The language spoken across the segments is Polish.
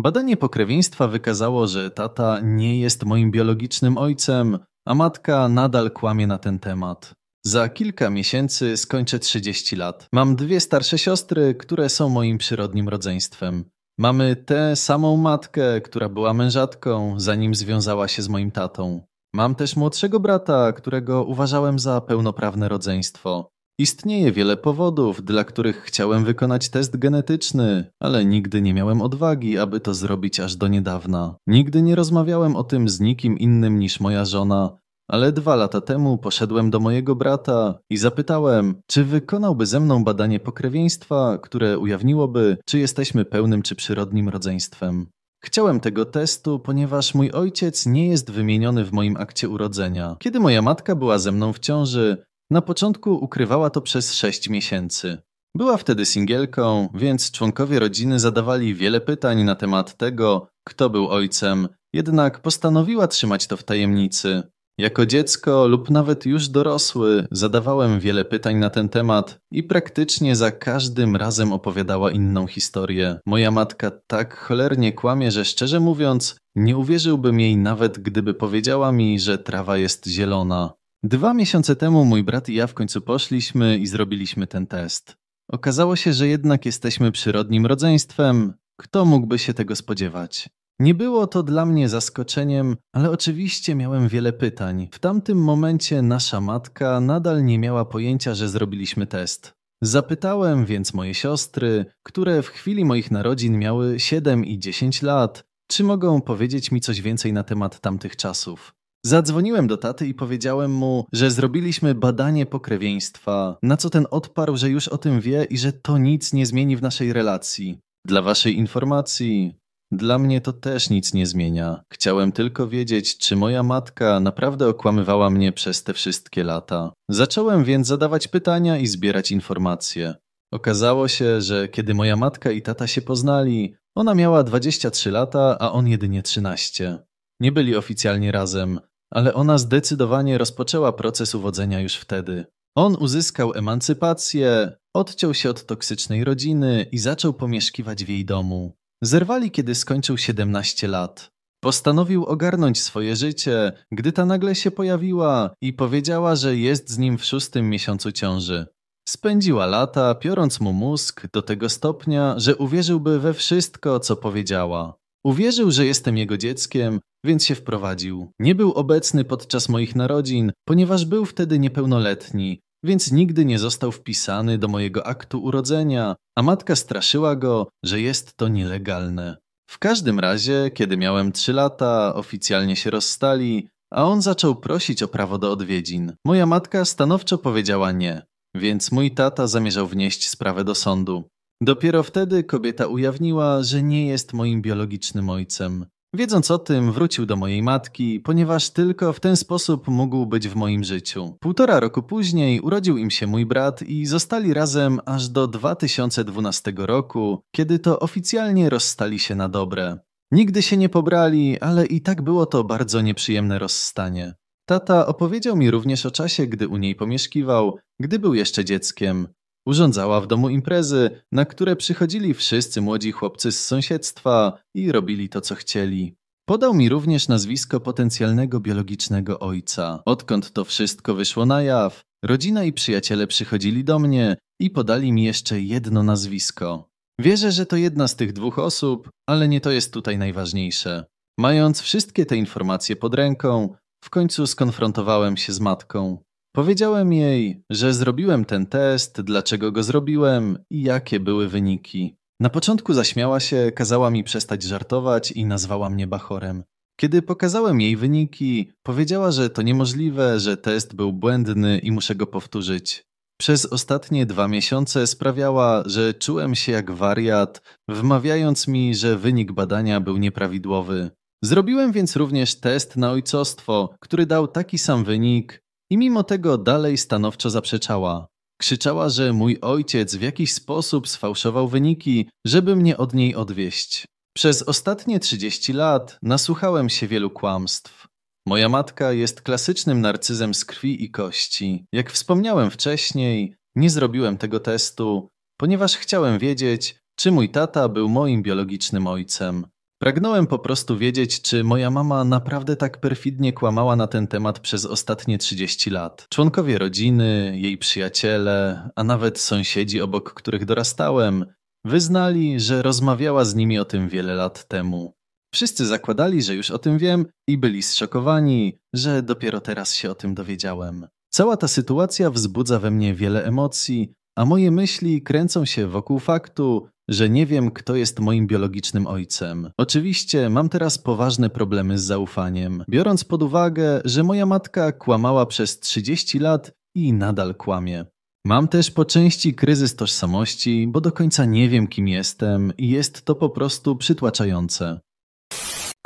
Badanie pokrewieństwa wykazało, że tata nie jest moim biologicznym ojcem, a matka nadal kłamie na ten temat. Za kilka miesięcy skończę 30 lat. Mam dwie starsze siostry, które są moim przyrodnim rodzeństwem. Mamy tę samą matkę, która była mężatką, zanim związała się z moim tatą. Mam też młodszego brata, którego uważałem za pełnoprawne rodzeństwo. Istnieje wiele powodów, dla których chciałem wykonać test genetyczny, ale nigdy nie miałem odwagi, aby to zrobić aż do niedawna. Nigdy nie rozmawiałem o tym z nikim innym niż moja żona, ale dwa lata temu poszedłem do mojego brata i zapytałem, czy wykonałby ze mną badanie pokrewieństwa, które ujawniłoby, czy jesteśmy pełnym czy przyrodnim rodzeństwem. Chciałem tego testu, ponieważ mój ojciec nie jest wymieniony w moim akcie urodzenia. Kiedy moja matka była ze mną w ciąży, na początku ukrywała to przez sześć miesięcy. Była wtedy singielką, więc członkowie rodziny zadawali wiele pytań na temat tego, kto był ojcem, jednak postanowiła trzymać to w tajemnicy. Jako dziecko lub nawet już dorosły zadawałem wiele pytań na ten temat i praktycznie za każdym razem opowiadała inną historię. Moja matka tak cholernie kłamie, że szczerze mówiąc, nie uwierzyłbym jej nawet gdyby powiedziała mi, że trawa jest zielona. Dwa miesiące temu mój brat i ja w końcu poszliśmy i zrobiliśmy ten test. Okazało się, że jednak jesteśmy przyrodnim rodzeństwem. Kto mógłby się tego spodziewać? Nie było to dla mnie zaskoczeniem, ale oczywiście miałem wiele pytań. W tamtym momencie nasza matka nadal nie miała pojęcia, że zrobiliśmy test. Zapytałem więc moje siostry, które w chwili moich narodzin miały 7 i 10 lat, czy mogą powiedzieć mi coś więcej na temat tamtych czasów. Zadzwoniłem do taty i powiedziałem mu, że zrobiliśmy badanie pokrewieństwa, na co ten odparł, że już o tym wie i że to nic nie zmieni w naszej relacji. Dla waszej informacji, dla mnie to też nic nie zmienia. Chciałem tylko wiedzieć, czy moja matka naprawdę okłamywała mnie przez te wszystkie lata. Zacząłem więc zadawać pytania i zbierać informacje. Okazało się, że kiedy moja matka i tata się poznali, ona miała 23 lata, a on jedynie 13. Nie byli oficjalnie razem, ale ona zdecydowanie rozpoczęła proces uwodzenia już wtedy. On uzyskał emancypację, odciął się od toksycznej rodziny i zaczął pomieszkiwać w jej domu. Zerwali, kiedy skończył 17 lat. Postanowił ogarnąć swoje życie, gdy ta nagle się pojawiła i powiedziała, że jest z nim w szóstym miesiącu ciąży. Spędziła lata, piorąc mu mózg do tego stopnia, że uwierzyłby we wszystko, co powiedziała. Uwierzył, że jestem jego dzieckiem więc się wprowadził. Nie był obecny podczas moich narodzin, ponieważ był wtedy niepełnoletni, więc nigdy nie został wpisany do mojego aktu urodzenia, a matka straszyła go, że jest to nielegalne. W każdym razie, kiedy miałem 3 lata, oficjalnie się rozstali, a on zaczął prosić o prawo do odwiedzin. Moja matka stanowczo powiedziała nie, więc mój tata zamierzał wnieść sprawę do sądu. Dopiero wtedy kobieta ujawniła, że nie jest moim biologicznym ojcem. Wiedząc o tym, wrócił do mojej matki, ponieważ tylko w ten sposób mógł być w moim życiu. Półtora roku później urodził im się mój brat i zostali razem aż do 2012 roku, kiedy to oficjalnie rozstali się na dobre. Nigdy się nie pobrali, ale i tak było to bardzo nieprzyjemne rozstanie. Tata opowiedział mi również o czasie, gdy u niej pomieszkiwał, gdy był jeszcze dzieckiem. Urządzała w domu imprezy, na które przychodzili wszyscy młodzi chłopcy z sąsiedztwa i robili to, co chcieli. Podał mi również nazwisko potencjalnego biologicznego ojca. Odkąd to wszystko wyszło na jaw, rodzina i przyjaciele przychodzili do mnie i podali mi jeszcze jedno nazwisko. Wierzę, że to jedna z tych dwóch osób, ale nie to jest tutaj najważniejsze. Mając wszystkie te informacje pod ręką, w końcu skonfrontowałem się z matką. Powiedziałem jej, że zrobiłem ten test, dlaczego go zrobiłem i jakie były wyniki. Na początku zaśmiała się, kazała mi przestać żartować i nazwała mnie bachorem. Kiedy pokazałem jej wyniki, powiedziała, że to niemożliwe, że test był błędny i muszę go powtórzyć. Przez ostatnie dwa miesiące sprawiała, że czułem się jak wariat, wmawiając mi, że wynik badania był nieprawidłowy. Zrobiłem więc również test na ojcostwo, który dał taki sam wynik i mimo tego dalej stanowczo zaprzeczała. Krzyczała, że mój ojciec w jakiś sposób sfałszował wyniki, żeby mnie od niej odwieść. Przez ostatnie 30 lat nasłuchałem się wielu kłamstw. Moja matka jest klasycznym narcyzem z krwi i kości. Jak wspomniałem wcześniej, nie zrobiłem tego testu, ponieważ chciałem wiedzieć, czy mój tata był moim biologicznym ojcem. Pragnąłem po prostu wiedzieć, czy moja mama naprawdę tak perfidnie kłamała na ten temat przez ostatnie 30 lat. Członkowie rodziny, jej przyjaciele, a nawet sąsiedzi, obok których dorastałem, wyznali, że rozmawiała z nimi o tym wiele lat temu. Wszyscy zakładali, że już o tym wiem i byli zszokowani, że dopiero teraz się o tym dowiedziałem. Cała ta sytuacja wzbudza we mnie wiele emocji, a moje myśli kręcą się wokół faktu, że nie wiem, kto jest moim biologicznym ojcem. Oczywiście mam teraz poważne problemy z zaufaniem, biorąc pod uwagę, że moja matka kłamała przez 30 lat i nadal kłamie. Mam też po części kryzys tożsamości, bo do końca nie wiem, kim jestem i jest to po prostu przytłaczające.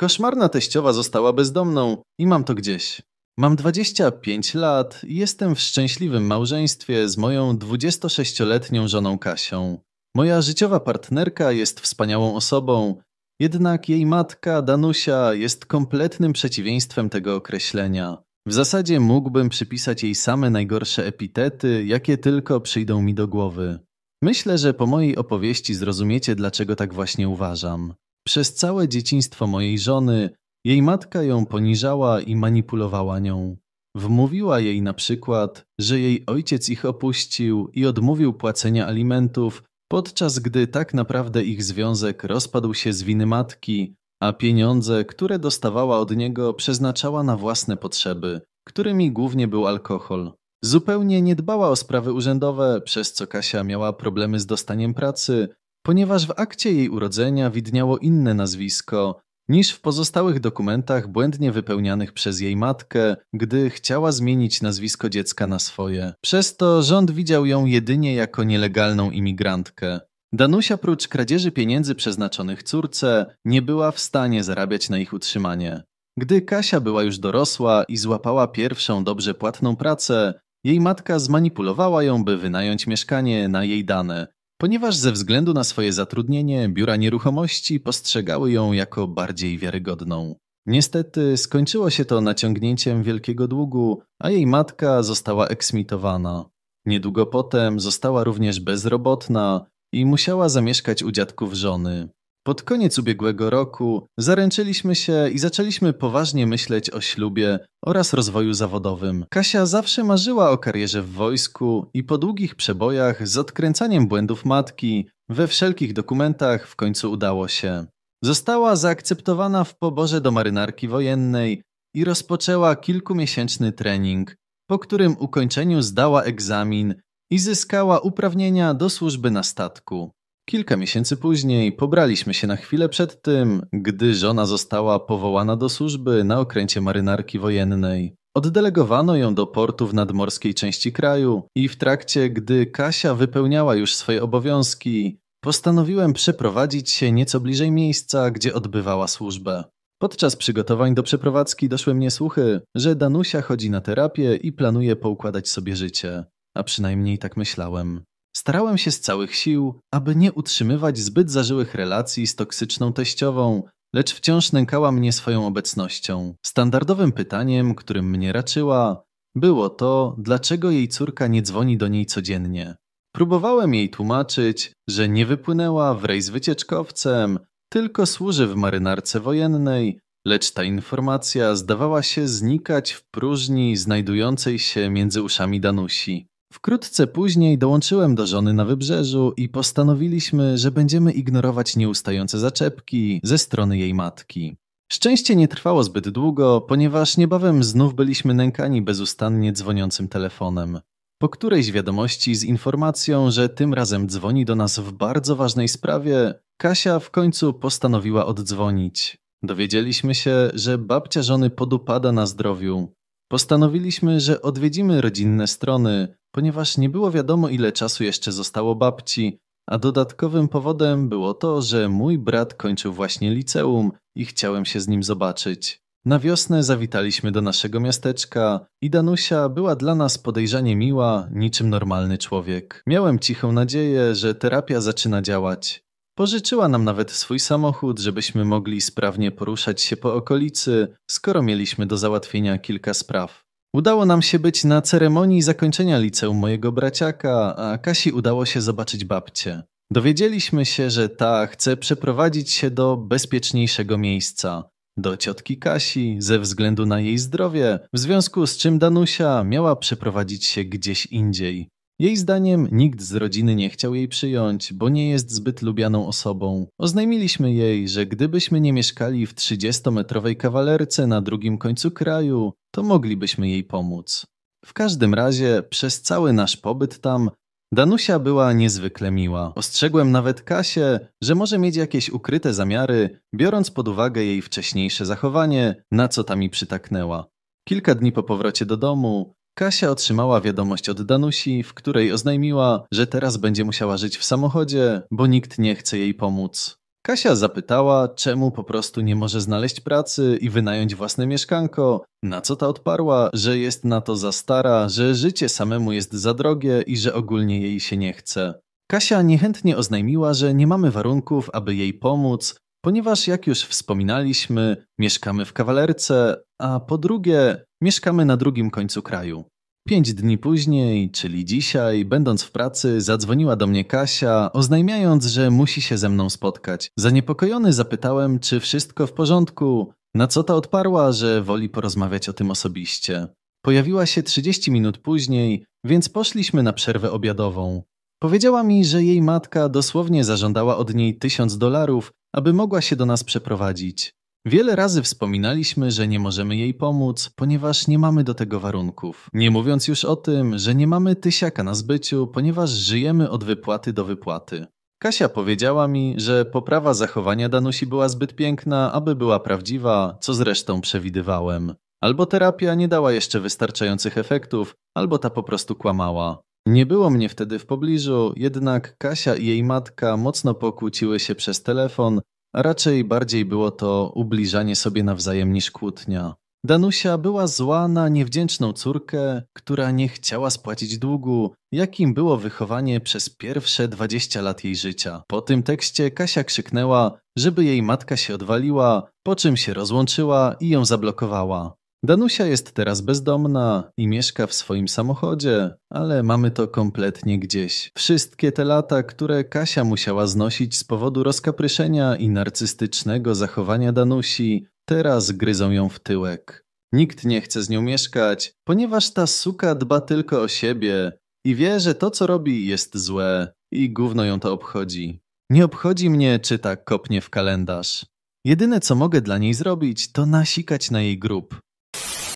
Koszmarna teściowa została bezdomną i mam to gdzieś. Mam 25 lat i jestem w szczęśliwym małżeństwie z moją 26-letnią żoną Kasią. Moja życiowa partnerka jest wspaniałą osobą, jednak jej matka, Danusia, jest kompletnym przeciwieństwem tego określenia. W zasadzie mógłbym przypisać jej same najgorsze epitety, jakie tylko przyjdą mi do głowy. Myślę, że po mojej opowieści zrozumiecie, dlaczego tak właśnie uważam. Przez całe dzieciństwo mojej żony jej matka ją poniżała i manipulowała nią. Wmówiła jej na przykład, że jej ojciec ich opuścił i odmówił płacenia alimentów, podczas gdy tak naprawdę ich związek rozpadł się z winy matki, a pieniądze, które dostawała od niego, przeznaczała na własne potrzeby, którymi głównie był alkohol. Zupełnie nie dbała o sprawy urzędowe, przez co Kasia miała problemy z dostaniem pracy, ponieważ w akcie jej urodzenia widniało inne nazwisko, niż w pozostałych dokumentach błędnie wypełnianych przez jej matkę, gdy chciała zmienić nazwisko dziecka na swoje. Przez to rząd widział ją jedynie jako nielegalną imigrantkę. Danusia prócz kradzieży pieniędzy przeznaczonych córce nie była w stanie zarabiać na ich utrzymanie. Gdy Kasia była już dorosła i złapała pierwszą dobrze płatną pracę, jej matka zmanipulowała ją, by wynająć mieszkanie na jej dane, ponieważ ze względu na swoje zatrudnienie biura nieruchomości postrzegały ją jako bardziej wiarygodną. Niestety skończyło się to naciągnięciem wielkiego długu, a jej matka została eksmitowana. Niedługo potem została również bezrobotna i musiała zamieszkać u dziadków żony. Pod koniec ubiegłego roku zaręczyliśmy się i zaczęliśmy poważnie myśleć o ślubie oraz rozwoju zawodowym. Kasia zawsze marzyła o karierze w wojsku i po długich przebojach z odkręcaniem błędów matki we wszelkich dokumentach w końcu udało się. Została zaakceptowana w poborze do marynarki wojennej i rozpoczęła kilkumiesięczny trening, po którym ukończeniu zdała egzamin i zyskała uprawnienia do służby na statku. Kilka miesięcy później pobraliśmy się na chwilę przed tym, gdy żona została powołana do służby na okręcie marynarki wojennej. Oddelegowano ją do portu w nadmorskiej części kraju i w trakcie, gdy Kasia wypełniała już swoje obowiązki, postanowiłem przeprowadzić się nieco bliżej miejsca, gdzie odbywała służbę. Podczas przygotowań do przeprowadzki doszły mnie słuchy, że Danusia chodzi na terapię i planuje poukładać sobie życie. A przynajmniej tak myślałem. Starałem się z całych sił, aby nie utrzymywać zbyt zażyłych relacji z toksyczną teściową, lecz wciąż nękała mnie swoją obecnością. Standardowym pytaniem, którym mnie raczyła, było to, dlaczego jej córka nie dzwoni do niej codziennie. Próbowałem jej tłumaczyć, że nie wypłynęła w rejs wycieczkowcem, tylko służy w marynarce wojennej, lecz ta informacja zdawała się znikać w próżni znajdującej się między uszami Danusi. Wkrótce później dołączyłem do żony na wybrzeżu i postanowiliśmy, że będziemy ignorować nieustające zaczepki ze strony jej matki. Szczęście nie trwało zbyt długo, ponieważ niebawem znów byliśmy nękani bezustannie dzwoniącym telefonem. Po którejś wiadomości z informacją, że tym razem dzwoni do nas w bardzo ważnej sprawie, Kasia w końcu postanowiła oddzwonić. Dowiedzieliśmy się, że babcia żony podupada na zdrowiu, Postanowiliśmy, że odwiedzimy rodzinne strony, ponieważ nie było wiadomo, ile czasu jeszcze zostało babci, a dodatkowym powodem było to, że mój brat kończył właśnie liceum i chciałem się z nim zobaczyć. Na wiosnę zawitaliśmy do naszego miasteczka i Danusia była dla nas podejrzanie miła, niczym normalny człowiek. Miałem cichą nadzieję, że terapia zaczyna działać. Pożyczyła nam nawet swój samochód, żebyśmy mogli sprawnie poruszać się po okolicy, skoro mieliśmy do załatwienia kilka spraw. Udało nam się być na ceremonii zakończenia liceum mojego braciaka, a Kasi udało się zobaczyć babcię. Dowiedzieliśmy się, że ta chce przeprowadzić się do bezpieczniejszego miejsca. Do ciotki Kasi, ze względu na jej zdrowie, w związku z czym Danusia miała przeprowadzić się gdzieś indziej. Jej zdaniem nikt z rodziny nie chciał jej przyjąć, bo nie jest zbyt lubianą osobą. Oznajmiliśmy jej, że gdybyśmy nie mieszkali w 30-metrowej kawalerce na drugim końcu kraju, to moglibyśmy jej pomóc. W każdym razie, przez cały nasz pobyt tam, Danusia była niezwykle miła. Ostrzegłem nawet Kasię, że może mieć jakieś ukryte zamiary, biorąc pod uwagę jej wcześniejsze zachowanie, na co ta mi przytaknęła. Kilka dni po powrocie do domu Kasia otrzymała wiadomość od Danusi, w której oznajmiła, że teraz będzie musiała żyć w samochodzie, bo nikt nie chce jej pomóc. Kasia zapytała, czemu po prostu nie może znaleźć pracy i wynająć własne mieszkanko, na co ta odparła, że jest na to za stara, że życie samemu jest za drogie i że ogólnie jej się nie chce. Kasia niechętnie oznajmiła, że nie mamy warunków, aby jej pomóc, Ponieważ, jak już wspominaliśmy, mieszkamy w kawalerce, a po drugie, mieszkamy na drugim końcu kraju. Pięć dni później, czyli dzisiaj, będąc w pracy, zadzwoniła do mnie Kasia, oznajmiając, że musi się ze mną spotkać. Zaniepokojony zapytałem, czy wszystko w porządku, na co ta odparła, że woli porozmawiać o tym osobiście. Pojawiła się 30 minut później, więc poszliśmy na przerwę obiadową. Powiedziała mi, że jej matka dosłownie zażądała od niej tysiąc dolarów, aby mogła się do nas przeprowadzić. Wiele razy wspominaliśmy, że nie możemy jej pomóc, ponieważ nie mamy do tego warunków. Nie mówiąc już o tym, że nie mamy tysiaka na zbyciu, ponieważ żyjemy od wypłaty do wypłaty. Kasia powiedziała mi, że poprawa zachowania Danusi była zbyt piękna, aby była prawdziwa, co zresztą przewidywałem. Albo terapia nie dała jeszcze wystarczających efektów, albo ta po prostu kłamała. Nie było mnie wtedy w pobliżu, jednak Kasia i jej matka mocno pokłóciły się przez telefon, a raczej bardziej było to ubliżanie sobie nawzajem niż kłótnia. Danusia była zła na niewdzięczną córkę, która nie chciała spłacić długu, jakim było wychowanie przez pierwsze 20 lat jej życia. Po tym tekście Kasia krzyknęła, żeby jej matka się odwaliła, po czym się rozłączyła i ją zablokowała. Danusia jest teraz bezdomna i mieszka w swoim samochodzie, ale mamy to kompletnie gdzieś. Wszystkie te lata, które Kasia musiała znosić z powodu rozkapryszenia i narcystycznego zachowania Danusi, teraz gryzą ją w tyłek. Nikt nie chce z nią mieszkać, ponieważ ta suka dba tylko o siebie i wie, że to co robi jest złe i gówno ją to obchodzi. Nie obchodzi mnie, czy tak kopnie w kalendarz. Jedyne co mogę dla niej zrobić, to nasikać na jej grób.